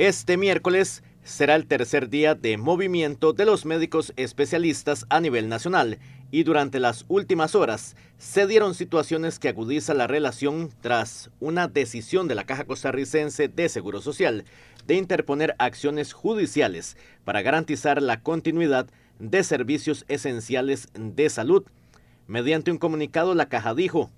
Este miércoles será el tercer día de movimiento de los médicos especialistas a nivel nacional y durante las últimas horas se dieron situaciones que agudiza la relación tras una decisión de la Caja Costarricense de Seguro Social de interponer acciones judiciales para garantizar la continuidad de servicios esenciales de salud. Mediante un comunicado, la Caja dijo,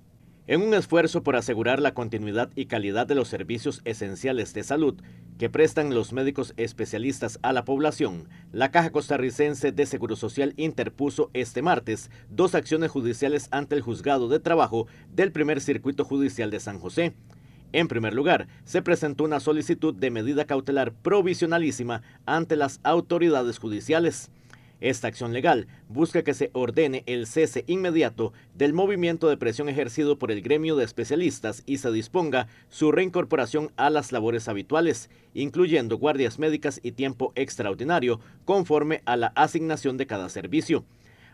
en un esfuerzo por asegurar la continuidad y calidad de los servicios esenciales de salud que prestan los médicos especialistas a la población, la Caja Costarricense de Seguro Social interpuso este martes dos acciones judiciales ante el Juzgado de Trabajo del Primer Circuito Judicial de San José. En primer lugar, se presentó una solicitud de medida cautelar provisionalísima ante las autoridades judiciales. Esta acción legal busca que se ordene el cese inmediato del movimiento de presión ejercido por el gremio de especialistas y se disponga su reincorporación a las labores habituales, incluyendo guardias médicas y tiempo extraordinario, conforme a la asignación de cada servicio.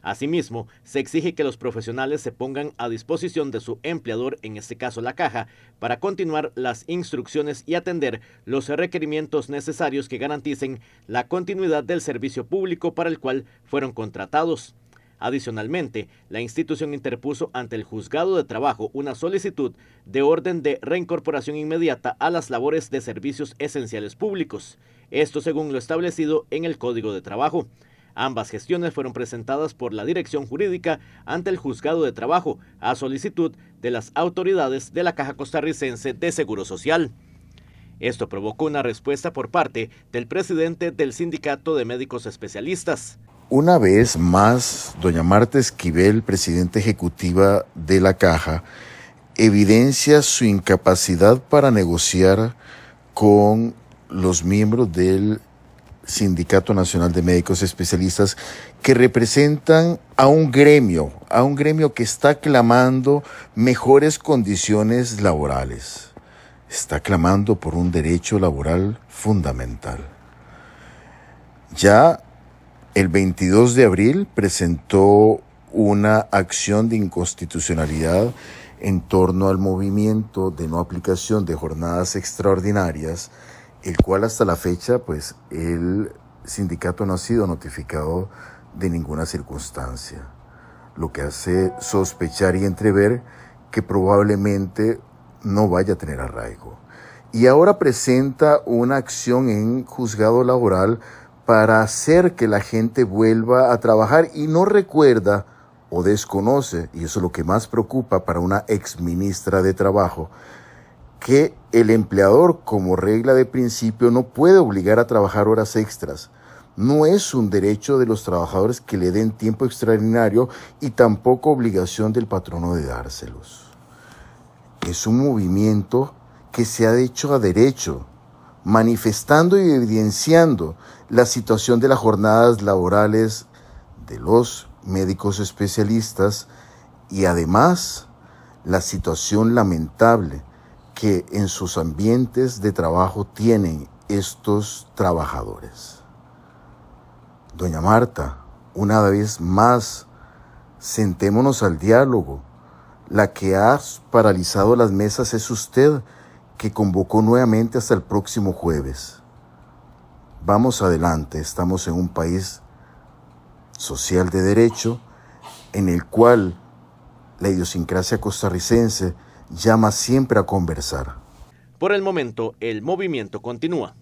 Asimismo, se exige que los profesionales se pongan a disposición de su empleador, en este caso la caja, para continuar las instrucciones y atender los requerimientos necesarios que garanticen la continuidad del servicio público para el cual fueron contratados. Adicionalmente, la institución interpuso ante el juzgado de trabajo una solicitud de orden de reincorporación inmediata a las labores de servicios esenciales públicos, esto según lo establecido en el Código de Trabajo. Ambas gestiones fueron presentadas por la Dirección Jurídica ante el Juzgado de Trabajo a solicitud de las autoridades de la Caja Costarricense de Seguro Social. Esto provocó una respuesta por parte del presidente del Sindicato de Médicos Especialistas. Una vez más, doña Marta Esquivel, presidenta ejecutiva de la Caja, evidencia su incapacidad para negociar con los miembros del Sindicato Nacional de Médicos Especialistas, que representan a un gremio, a un gremio que está clamando mejores condiciones laborales, está clamando por un derecho laboral fundamental. Ya el 22 de abril presentó una acción de inconstitucionalidad en torno al movimiento de no aplicación de jornadas extraordinarias el cual hasta la fecha pues el sindicato no ha sido notificado de ninguna circunstancia, lo que hace sospechar y entrever que probablemente no vaya a tener arraigo. Y ahora presenta una acción en juzgado laboral para hacer que la gente vuelva a trabajar y no recuerda o desconoce, y eso es lo que más preocupa para una ex ministra de Trabajo, que el empleador como regla de principio no puede obligar a trabajar horas extras. No es un derecho de los trabajadores que le den tiempo extraordinario y tampoco obligación del patrono de dárselos. Es un movimiento que se ha hecho a derecho, manifestando y evidenciando la situación de las jornadas laborales de los médicos especialistas y además la situación lamentable que en sus ambientes de trabajo tienen estos trabajadores. Doña Marta, una vez más, sentémonos al diálogo. La que ha paralizado las mesas es usted, que convocó nuevamente hasta el próximo jueves. Vamos adelante, estamos en un país social de derecho en el cual la idiosincrasia costarricense llama siempre a conversar. Por el momento, el movimiento continúa.